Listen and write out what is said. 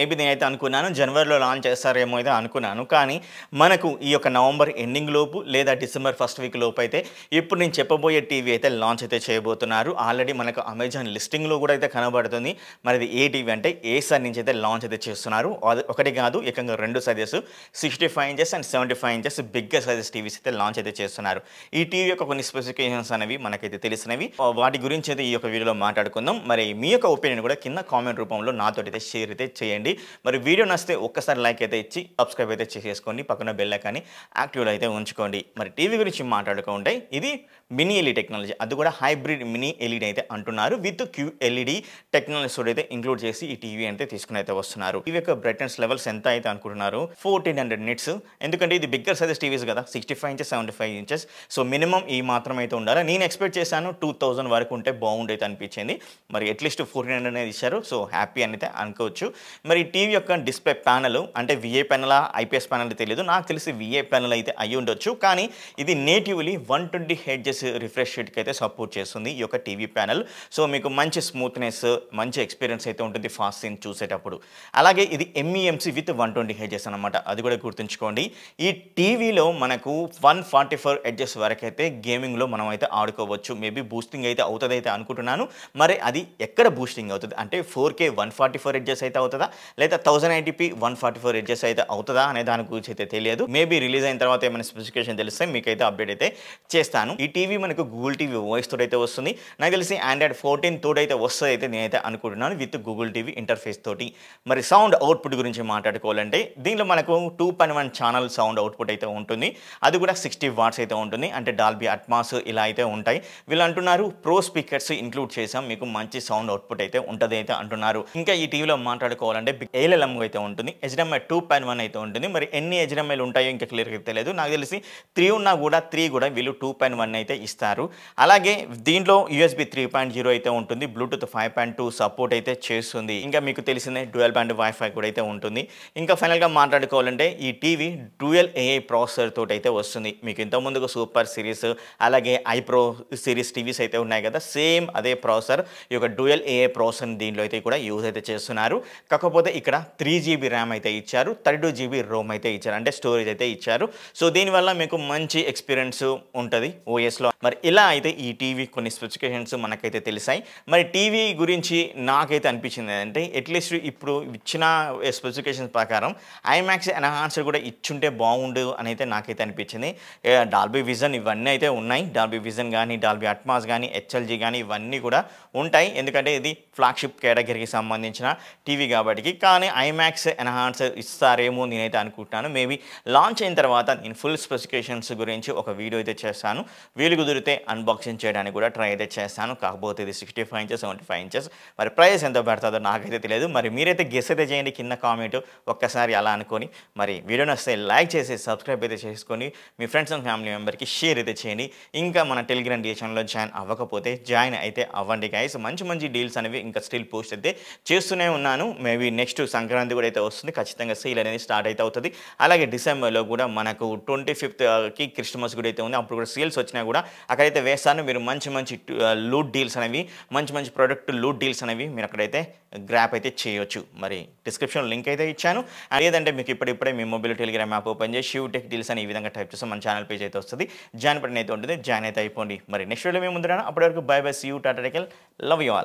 maybe నేనైతే అనుకున్నాను జనవరిలో లాంచ్ చేస్తారేమో అయితే అనుకున్నాను కానీ మనకు ఈ యొక్క నవంబర్ ఎండింగ్ లోపు లేదా డిసెంబర్ ఫస్ట్ వీక్ లోపు అయితే ఇప్పుడు నేను చెప్పబోయే టీవీ అయితే లాంచ్ అయితే చేయబోతున్నారు ఆల్రెడీ మనకు అమెజాన్ లిస్టింగ్లో కూడా అయితే కనబడుతుంది మరి ఇది ఏ టీవీ అంటే ఏ సార్ నుంచి అయితే లాంచ్ అయితే చేస్తున్నారు ఒకటి కాదు ఏకంగా రెండు sizes sixty five inches and seventy five inches bigger sizes TVs అయితే లాంచ్ అయితే చేస్తున్నారు ఈ టీవీ యొక్క కొన్ని స్పెసిఫికేషన్స్ అనేవి మనకైతే తెలిసినవి వాటి గురించి అయితే ఈ యొక్క వీడియోలో మాట్లాడుకుందాం మరి మీ యొక్క ఒపీనియన్ కూడా కింద కామెంట్ రూపంలో నాతో అయితే షేర్ అయితే చేయండి చేయండి మరి వీడియో నచ్చితే ఒక్కసారి లైక్ అయితే ఇచ్చి సబ్స్క్రైబ్ అయితే చేసేసుకోండి పక్కన బెల్ కానీ యాక్టివ్లో అయితే ఉంచుకోండి మరి టీవీ గురించి మాట్లాడుకుంటే ఇది మినీ ఎల్ఈ టెక్నాలజీ అది కూడా హైబ్రిడ్ మినీ ఎల్ఈడి అయితే అంటున్నారు విత్ క్యూ ఎల్ఈడి టెక్నాలజీ అయితే ఇంక్లూడ్ చేసి ఈ టీవీ అయితే తీసుకుని అయితే వస్తున్నారు ఇవి యొక్క బ్రైట్నెస్ లెవెల్స్ ఎంత అయితే అనుకుంటున్నారు ఫోర్టీన్ హండ్రెడ్ నిట్స్ ఎందుకంటే ఇది బిగ్గర్ సైజెస్ టీవీస్ కదా sixty five inches seventy five inches so minimum ఈ మాత్రం అయితే ఉండాలి నేను ఎక్స్పెక్ట్ చేశాను టూ థౌసండ్ వరకు ఉంటే బాగుండేది అనిపించింది మరి అట్లీస్ట్ ఫోర్టీన్ హండ్రెడ్ అనేది ఇచ్చారు సో హ్యాపీ అని అయితే అనుకోవచ్చు మరి మరి ఈ టీవీ యొక్క డిస్ప్లే ప్యానల్ అంటే విఏ ప్యానల్ ఐపీఎస్ ప్యానల్ తెలియదు నాకు తెలిసి విఏ ప్యానల్ అయితే అయి ఉండొచ్చు కానీ ఇది natively one twenty hertz refresh షీట్కి అయితే సపోర్ట్ చేస్తుంది ఈ యొక్క టీవీ ప్యానల్ సో మీకు మంచి స్మూత్నెస్ మంచి ఎక్స్పీరియన్స్ అయితే ఉంటుంది ఫాస్ట్ సీన్ చూసేటప్పుడు అలాగే ఇది MEMC e with one twenty hertz అనమాట అది కూడా గుర్తుంచుకోండి ఈ టీవీలో మనకు వన్ ఫార్టీ ఫోర్ హెడ్జెస్ వరకు అయితే గేమింగ్లో మనం అయితే ఆడుకోవచ్చు మేబీ బూస్టింగ్ అయితే అవుతుంది అయితే అనుకుంటున్నాను మరి అది ఎక్కడ బూస్టింగ్ అవుతుంది అంటే four K one forty four hertz అయితే అవుతుందా లేదా thousand eighty p one forty four hertz అయితే అవుతుందా అనే దాని గురించి అయితే తెలియదు మేబీ రిలీజ్ అయిన తర్వాత ఏమైనా స్పెసిఫికేషన్ తెలిస్తే మీకైతే అప్డేట్ అయితే చేస్తాను ఈ టీవీ మనకు గూగుల్ టీవీ వాయిస్ తోటి అయితే వస్తుంది నాకు తెలిసి ఆండ్రాయిడ్ ఫోర్టీన్ తోడు అయితే వస్తుంది అయితే నేనైతే అనుకుంటున్నాను విత్ గూగుల్ టీవీ ఇంటర్ఫేస్ తోటి మరి సౌండ్ అవుట్పుట్ గురించి మాట్లాడుకోవాలంటే దీనిలో మనకు two point one channel sound output అయితే ఉంటుంది అది కూడా సిక్స్టీ వాట్స్ అయితే ఉంటుంది అంటే డాల్బీ అట్మాస్ ఇలా అయితే ఉంటాయి వీళ్ళు అంటున్నారు ప్రో స్పీకర్స్ ఇంక్లూడ్ చేసాం మీకు మంచి సౌండ్ అవుట్పుట్ అయితే ఉంటుంది అయితే అంటున్నారు ఇంకా ఈ టీవీలో మాట్లాడుకోవాలంటే ఏలెలమ్ అయితే ఉంటుంది హెచ్డిఎంఐ టూ పాయింట్ వన్ అయితే ఉంటుంది మరి ఎన్ని హెచ్డిఎంఐలు ఉంటాయో ఇంకా క్లియర్గా తెలియదు నాకు తెలిసి త్రీ ఉన్నా కూడా త్రీ కూడా వీళ్ళు టూ పాయింట్ వన్ అయితే ఇస్తారు అలాగే దీంట్లో యూఎస్బి త్రీ పాయింట్ జీరో అయితే ఉంటుంది Bluetooth five point two support అయితే చేస్తుంది ఇంకా మీకు తెలిసిందే డ్యూయల్ బ్యాండ్ వైఫై కూడా అయితే ఉంటుంది ఇంకా ఫైనల్గా మాట్లాడుకోవాలంటే ఈ టీవీ డ్యూయల్ ఏఐ ప్రాసెసర్ తోటి అయితే వస్తుంది మీకు ఇంతకుముందుకు సూపర్ సిరీస్ అలాగే ఐప్రో సిరీస్ టీవీస్ అయితే ఉన్నాయి కదా సేమ్ అదే ప్రాసెసర్ ఈ యొక్క డ్యూయల్ ఏఐ ప్రాసెసర్ దీనిలో అయితే కూడా యూజ్ అయితే చేస్తున్నారు కాకపోతే కాకపోతే ఇక్కడ త్రీ జీబీ ర్యామ్ అయితే ఇచ్చారు థర్టీ టూ జీబీ రోమ్ అయితే ఇచ్చారు అంటే స్టోరేజ్ అయితే ఇచ్చారు సో దీనివల్ల మీకు మంచి ఎక్స్పీరియన్స్ ఉంటుంది ఓఎస్లో మరి ఇలా అయితే ఈ టీవీ కొన్ని స్పెసిఫికేషన్స్ మనకైతే తెలిసాయి మరి టీవీ గురించి నాకైతే అనిపించింది అంటే అట్లీస్ట్ ఇప్పుడు ఇచ్చిన స్పెసిఫికేషన్స్ ప్రకారం ఐమాక్స్ ఎన్హాన్సర్ కూడా ఇచ్చుంటే బాగుండు అని అయితే నాకైతే అనిపించింది డాల్బీ విజన్ ఇవన్నీ అయితే ఉన్నాయి డాల్బీ విజన్ కానీ డాల్బీ అట్మాస్ కానీ హెచ్ఎల్జీ కానీ ఇవన్నీ కూడా ఉంటాయి ఎందుకంటే ఇది ఫ్లాగ్షిప్ కేటగిరీకి సంబంధించిన టీవీ కాబట్టి కానీ ఐమాక్స్ ఎన్హాన్సర్ ఇస్తారేమో నేనైతే అనుకుంటున్నాను మేబీ లాంచ్ అయిన తర్వాత నేను ఫుల్ స్పెసిఫికేషన్స్ గురించి ఒక వీడియో అయితే చేస్తాను వీలు కుదిరితే అన్బాక్సింగ్ చేయడానికి కూడా ట్రై అయితే చేస్తాను కాకపోతే ఇది sixty five inches seventy five inches మరి ప్రైస్ ఎంత పెడతాదో నాకైతే తెలియదు మరి మీరైతే గెస్ అయితే చేయండి కింద కామెంట్ ఒక్కసారి అలా అనుకొని మరి వీడియోని వస్తే లైక్ చేసి సబ్స్క్రైబ్ అయితే చేసుకొని మీ ఫ్రెండ్స్ అండ్ ఫ్యామిలీ మెంబర్కి షేర్ అయితే చేయండి ఇంకా మన టెలిగ్రామ్ డీ ఛానల్లో జాయిన్ అవ్వకపోతే జాయిన్ అయితే అవ్వండి గాయస్ మంచి మంచి డీల్స్ అనేవి ఇంకా స్టిల్ పోస్ట్ అయితే చేస్తూనే ఉన్నాను మేబీ నెక్స్ట్ సంక్రాంతి కూడా అయితే వస్తుంది ఖచ్చితంగా సేల్ అనేది స్టార్ట్ అయితే అవుతుంది అలాగే డిసెంబర్లో కూడా మనకు ట్వంటీ ఫిఫ్త్కి క్రిస్మస్ కూడా అయితే ఉంది అప్పుడు కూడా సేల్స్ వచ్చినా కూడా అక్కడైతే వేస్తాను మీరు మంచి మంచి లూట్ డీల్స్ అనేవి మంచి మంచి ప్రోడక్ట్ లూట్ డీల్స్ అనేవి మీరు అక్కడైతే గ్రాప్ అయితే చేయొచ్చు మరి డిస్క్రిప్షన్ లింక్ అయితే ఇచ్చాను లేదంటే మీకు ఇప్పుడిప్పుడే మీ మొబైల్ టెలిగ్రామ్ యాప్ ఓపెన్ చేసి షివ్ టెక్ డీల్స్ అని ఈ విధంగా టైప్ చేస్తే మన ఛానల్ పేజ్ అయితే వస్తుంది జాయిన్ పడిన అయితే ఉంటుంది జాయిన్ అయితే అయిపోండి మరి నెక్స్ట్ వీడియో మేము ముందురాను అప్పటివరకు bye bye see you tata టెకల్ లవ్ యూ ఆల్